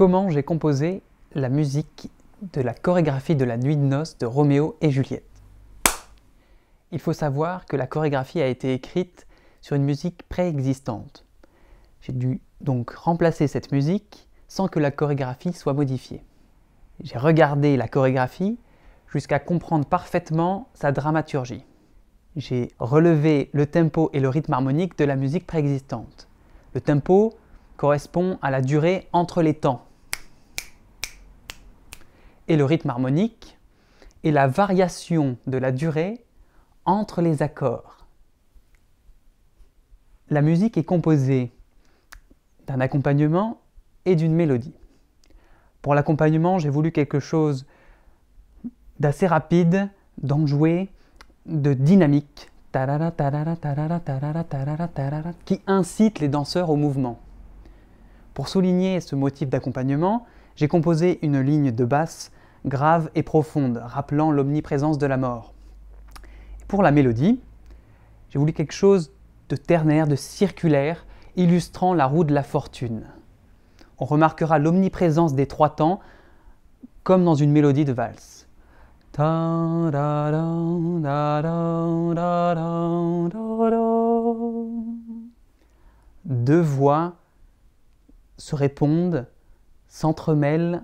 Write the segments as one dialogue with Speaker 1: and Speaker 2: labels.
Speaker 1: comment j'ai composé la musique de la chorégraphie de la nuit de noces de Roméo et Juliette. Il faut savoir que la chorégraphie a été écrite sur une musique préexistante. J'ai dû donc remplacer cette musique sans que la chorégraphie soit modifiée. J'ai regardé la chorégraphie jusqu'à comprendre parfaitement sa dramaturgie. J'ai relevé le tempo et le rythme harmonique de la musique préexistante. Le tempo correspond à la durée entre les temps et le rythme harmonique et la variation de la durée entre les accords. La musique est composée d'un accompagnement et d'une mélodie. Pour l'accompagnement, j'ai voulu quelque chose d'assez rapide, d'enjoué, de dynamique, qui incite les danseurs au mouvement. Pour souligner ce motif d'accompagnement, j'ai composé une ligne de basse grave et profonde, rappelant l'omniprésence de la mort. Pour la mélodie, j'ai voulu quelque chose de ternaire, de circulaire, illustrant la roue de la fortune. On remarquera l'omniprésence des trois temps comme dans une mélodie de valse. Deux voix se répondent, s'entremêlent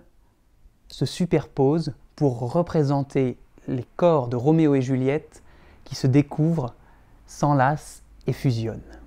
Speaker 1: se superposent pour représenter les corps de Roméo et Juliette qui se découvrent, s'enlacent et fusionnent.